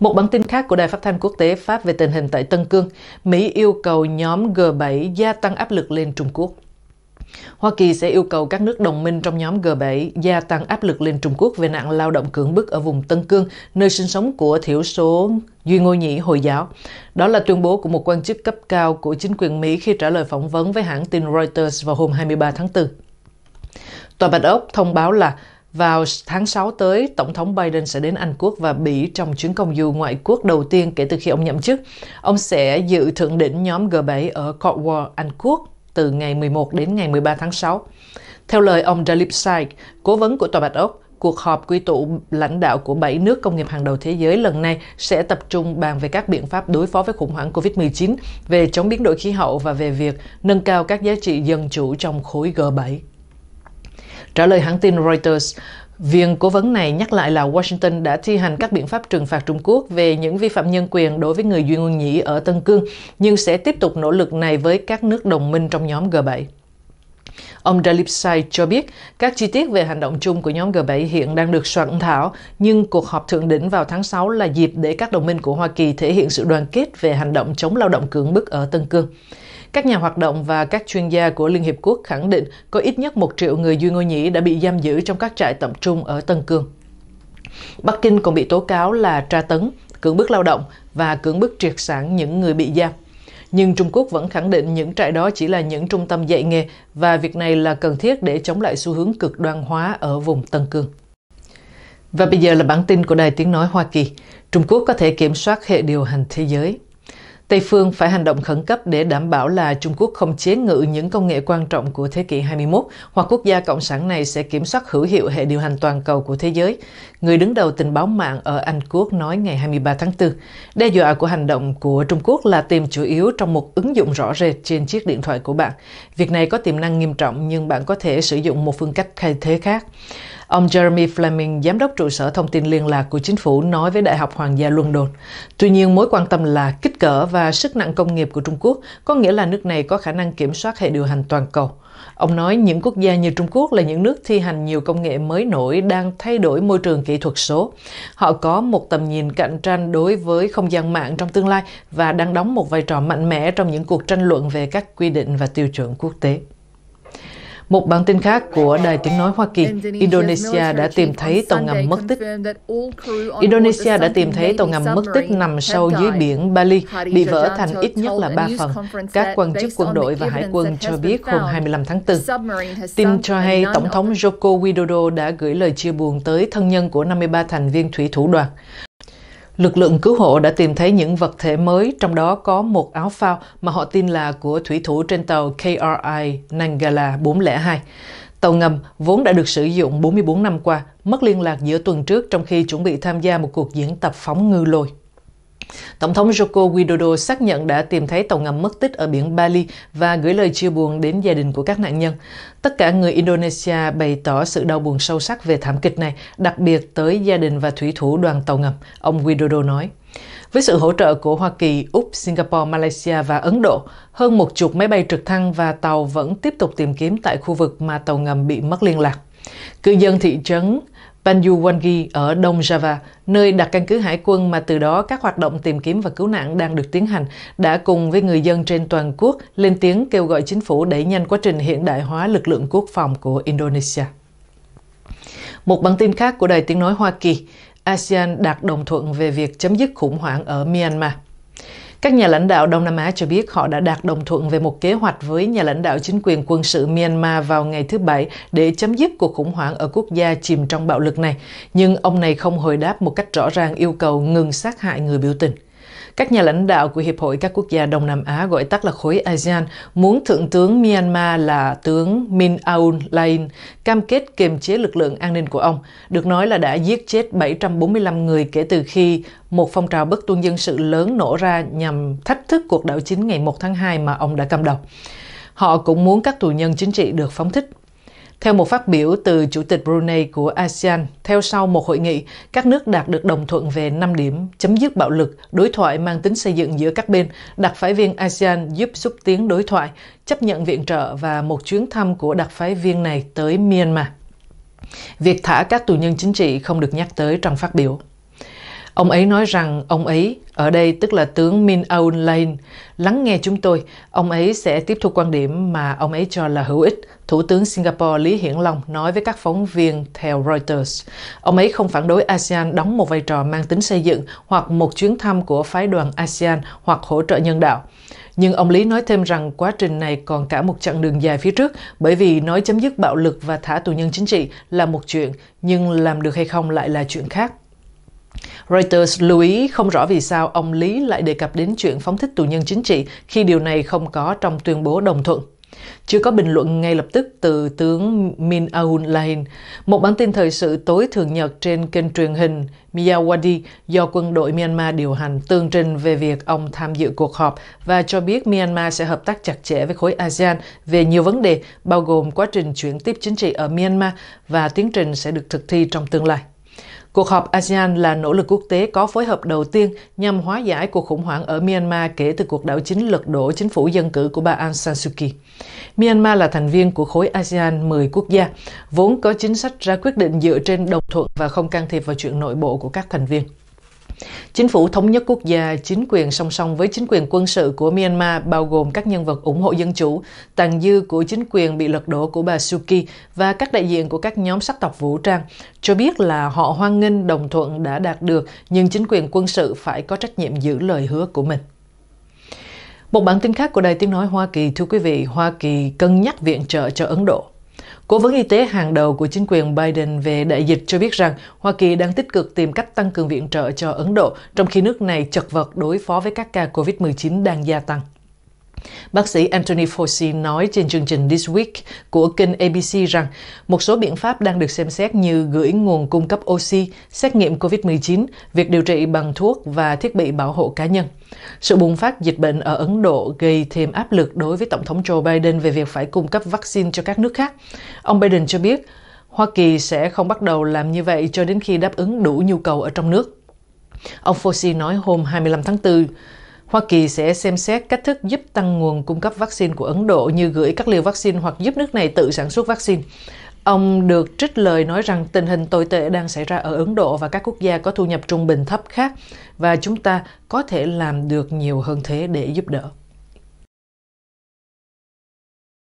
Một bản tin khác của Đài Phát thanh Quốc tế Pháp về tình hình tại Tân Cương, Mỹ yêu cầu nhóm G7 gia tăng áp lực lên Trung Quốc. Hoa Kỳ sẽ yêu cầu các nước đồng minh trong nhóm G7 gia tăng áp lực lên Trung Quốc về nạn lao động cưỡng bức ở vùng Tân Cương, nơi sinh sống của thiểu số Duy Ngô Nhĩ Hồi giáo. Đó là tuyên bố của một quan chức cấp cao của chính quyền Mỹ khi trả lời phỏng vấn với hãng tin Reuters vào hôm 23 tháng 4. Tòa Bạch Ốc thông báo là vào tháng 6 tới, Tổng thống Biden sẽ đến Anh Quốc và Bỉ trong chuyến công du ngoại quốc đầu tiên kể từ khi ông nhậm chức. Ông sẽ dự thượng đỉnh nhóm G7 ở Cornwall, Anh Quốc từ ngày 11 đến ngày 13 tháng 6. Theo lời ông Dalip Saik, cố vấn của Tòa Bạch Ốc, cuộc họp quy tụ lãnh đạo của 7 nước công nghiệp hàng đầu thế giới lần này sẽ tập trung bàn về các biện pháp đối phó với khủng hoảng COVID-19, về chống biến đổi khí hậu và về việc nâng cao các giá trị dân chủ trong khối G7. Trả lời hãng tin Reuters, Viện cố vấn này nhắc lại là Washington đã thi hành các biện pháp trừng phạt Trung Quốc về những vi phạm nhân quyền đối với người Duy Nguyên Nhĩ ở Tân Cương, nhưng sẽ tiếp tục nỗ lực này với các nước đồng minh trong nhóm G7. Ông Dalipsai cho biết các chi tiết về hành động chung của nhóm G7 hiện đang được soạn thảo, nhưng cuộc họp thượng đỉnh vào tháng 6 là dịp để các đồng minh của Hoa Kỳ thể hiện sự đoàn kết về hành động chống lao động cưỡng bức ở Tân Cương. Các nhà hoạt động và các chuyên gia của Liên Hiệp Quốc khẳng định có ít nhất một triệu người Duy Ngô Nhĩ đã bị giam giữ trong các trại tập trung ở Tân Cương. Bắc Kinh còn bị tố cáo là tra tấn, cưỡng bức lao động và cưỡng bức triệt sản những người bị giam. Nhưng Trung Quốc vẫn khẳng định những trại đó chỉ là những trung tâm dạy nghề và việc này là cần thiết để chống lại xu hướng cực đoan hóa ở vùng Tân Cương. Và bây giờ là bản tin của Đài Tiếng Nói Hoa Kỳ. Trung Quốc có thể kiểm soát hệ điều hành thế giới. Tây phương phải hành động khẩn cấp để đảm bảo là Trung Quốc không chế ngự những công nghệ quan trọng của thế kỷ 21 hoặc quốc gia cộng sản này sẽ kiểm soát hữu hiệu hệ điều hành toàn cầu của thế giới. Người đứng đầu tình báo mạng ở Anh Quốc nói ngày 23 tháng 4, đe dọa của hành động của Trung Quốc là tìm chủ yếu trong một ứng dụng rõ rệt trên chiếc điện thoại của bạn. Việc này có tiềm năng nghiêm trọng nhưng bạn có thể sử dụng một phương cách thay thế khác. Ông Jeremy Fleming, giám đốc trụ sở thông tin liên lạc của chính phủ, nói với Đại học Hoàng gia London. Tuy nhiên, mối quan tâm là kích cỡ và sức nặng công nghiệp của Trung Quốc, có nghĩa là nước này có khả năng kiểm soát hệ điều hành toàn cầu. Ông nói những quốc gia như Trung Quốc là những nước thi hành nhiều công nghệ mới nổi đang thay đổi môi trường kỹ thuật số. Họ có một tầm nhìn cạnh tranh đối với không gian mạng trong tương lai và đang đóng một vai trò mạnh mẽ trong những cuộc tranh luận về các quy định và tiêu chuẩn quốc tế. Một bản tin khác của Đài Tiếng Nói Hoa Kỳ, Indonesia đã tìm thấy tàu ngầm mất tích. Indonesia đã tìm thấy tàu ngầm mất tích nằm sâu dưới biển Bali, bị vỡ thành ít nhất là ba phần. Các quan chức quân đội và hải quân cho biết hôm 25 tháng 4. Tin cho hay Tổng thống Joko Widodo đã gửi lời chia buồn tới thân nhân của 53 thành viên thủy thủ đoàn. Lực lượng cứu hộ đã tìm thấy những vật thể mới, trong đó có một áo phao mà họ tin là của thủy thủ trên tàu KRI Nangala 402. Tàu ngầm vốn đã được sử dụng 44 năm qua, mất liên lạc giữa tuần trước trong khi chuẩn bị tham gia một cuộc diễn tập phóng ngư lôi. Tổng thống Joko Widodo xác nhận đã tìm thấy tàu ngầm mất tích ở biển Bali và gửi lời chia buồn đến gia đình của các nạn nhân. Tất cả người Indonesia bày tỏ sự đau buồn sâu sắc về thảm kịch này, đặc biệt tới gia đình và thủy thủ đoàn tàu ngầm, ông Widodo nói. Với sự hỗ trợ của Hoa Kỳ, Úc, Singapore, Malaysia và Ấn Độ, hơn một chục máy bay trực thăng và tàu vẫn tiếp tục tìm kiếm tại khu vực mà tàu ngầm bị mất liên lạc. Cư dân thị trấn Panjuwangi ở Đông Java, nơi đặt căn cứ hải quân mà từ đó các hoạt động tìm kiếm và cứu nạn đang được tiến hành, đã cùng với người dân trên toàn quốc lên tiếng kêu gọi chính phủ đẩy nhanh quá trình hiện đại hóa lực lượng quốc phòng của Indonesia. Một bản tin khác của Đài Tiếng Nói Hoa Kỳ, ASEAN đạt đồng thuận về việc chấm dứt khủng hoảng ở Myanmar. Các nhà lãnh đạo Đông Nam Á cho biết họ đã đạt đồng thuận về một kế hoạch với nhà lãnh đạo chính quyền quân sự Myanmar vào ngày thứ Bảy để chấm dứt cuộc khủng hoảng ở quốc gia chìm trong bạo lực này, nhưng ông này không hồi đáp một cách rõ ràng yêu cầu ngừng sát hại người biểu tình. Các nhà lãnh đạo của Hiệp hội các quốc gia Đông Nam Á gọi tắt là khối ASEAN muốn Thượng tướng Myanmar là tướng Min Aung Hlaing cam kết kiềm chế lực lượng an ninh của ông, được nói là đã giết chết 745 người kể từ khi một phong trào bất tuân dân sự lớn nổ ra nhằm thách thức cuộc đảo chính ngày 1 tháng 2 mà ông đã cầm đầu. Họ cũng muốn các tù nhân chính trị được phóng thích theo một phát biểu từ Chủ tịch Brunei của ASEAN, theo sau một hội nghị, các nước đạt được đồng thuận về 5 điểm, chấm dứt bạo lực, đối thoại mang tính xây dựng giữa các bên, đặc phái viên ASEAN giúp xúc tiến đối thoại, chấp nhận viện trợ và một chuyến thăm của đặc phái viên này tới Myanmar. Việc thả các tù nhân chính trị không được nhắc tới trong phát biểu. Ông ấy nói rằng ông ấy, ở đây tức là tướng Min Aung Hlaing, lắng nghe chúng tôi. Ông ấy sẽ tiếp thu quan điểm mà ông ấy cho là hữu ích. Thủ tướng Singapore Lý Hiển Long nói với các phóng viên theo Reuters. Ông ấy không phản đối ASEAN đóng một vai trò mang tính xây dựng hoặc một chuyến thăm của phái đoàn ASEAN hoặc hỗ trợ nhân đạo. Nhưng ông Lý nói thêm rằng quá trình này còn cả một chặng đường dài phía trước bởi vì nói chấm dứt bạo lực và thả tù nhân chính trị là một chuyện nhưng làm được hay không lại là chuyện khác. Reuters lưu ý không rõ vì sao ông Lý lại đề cập đến chuyện phóng thích tù nhân chính trị khi điều này không có trong tuyên bố đồng thuận. Chưa có bình luận ngay lập tức từ tướng Min Aung Hlaing, một bản tin thời sự tối thường nhật trên kênh truyền hình Miyawadi do quân đội Myanmar điều hành tương trình về việc ông tham dự cuộc họp và cho biết Myanmar sẽ hợp tác chặt chẽ với khối ASEAN về nhiều vấn đề, bao gồm quá trình chuyển tiếp chính trị ở Myanmar và tiến trình sẽ được thực thi trong tương lai. Cuộc họp ASEAN là nỗ lực quốc tế có phối hợp đầu tiên nhằm hóa giải cuộc khủng hoảng ở Myanmar kể từ cuộc đảo chính lật đổ chính phủ dân cử của bà Aung San Suu Kyi. Myanmar là thành viên của khối ASEAN 10 quốc gia, vốn có chính sách ra quyết định dựa trên đồng thuận và không can thiệp vào chuyện nội bộ của các thành viên. Chính phủ thống nhất quốc gia, chính quyền song song với chính quyền quân sự của Myanmar bao gồm các nhân vật ủng hộ dân chủ, tàn dư của chính quyền bị lật đổ của bà Suki và các đại diện của các nhóm sắc tộc vũ trang, cho biết là họ hoan nghênh đồng thuận đã đạt được nhưng chính quyền quân sự phải có trách nhiệm giữ lời hứa của mình. Một bản tin khác của Đài Tiếng Nói Hoa Kỳ, thưa quý vị, Hoa Kỳ cân nhắc viện trợ cho Ấn Độ. Cố vấn y tế hàng đầu của chính quyền Biden về đại dịch cho biết rằng Hoa Kỳ đang tích cực tìm cách tăng cường viện trợ cho Ấn Độ, trong khi nước này chật vật đối phó với các ca COVID-19 đang gia tăng. Bác sĩ Anthony Fauci nói trên chương trình This Week của kênh ABC rằng một số biện pháp đang được xem xét như gửi nguồn cung cấp oxy, xét nghiệm COVID-19, việc điều trị bằng thuốc và thiết bị bảo hộ cá nhân. Sự bùng phát dịch bệnh ở Ấn Độ gây thêm áp lực đối với Tổng thống Joe Biden về việc phải cung cấp vaccine cho các nước khác. Ông Biden cho biết, Hoa Kỳ sẽ không bắt đầu làm như vậy cho đến khi đáp ứng đủ nhu cầu ở trong nước. Ông Fauci nói hôm 25 tháng 4 Hoa Kỳ sẽ xem xét cách thức giúp tăng nguồn cung cấp vaccine của Ấn Độ như gửi các liều vaccine hoặc giúp nước này tự sản xuất vaccine. Ông được trích lời nói rằng tình hình tồi tệ đang xảy ra ở Ấn Độ và các quốc gia có thu nhập trung bình thấp khác và chúng ta có thể làm được nhiều hơn thế để giúp đỡ.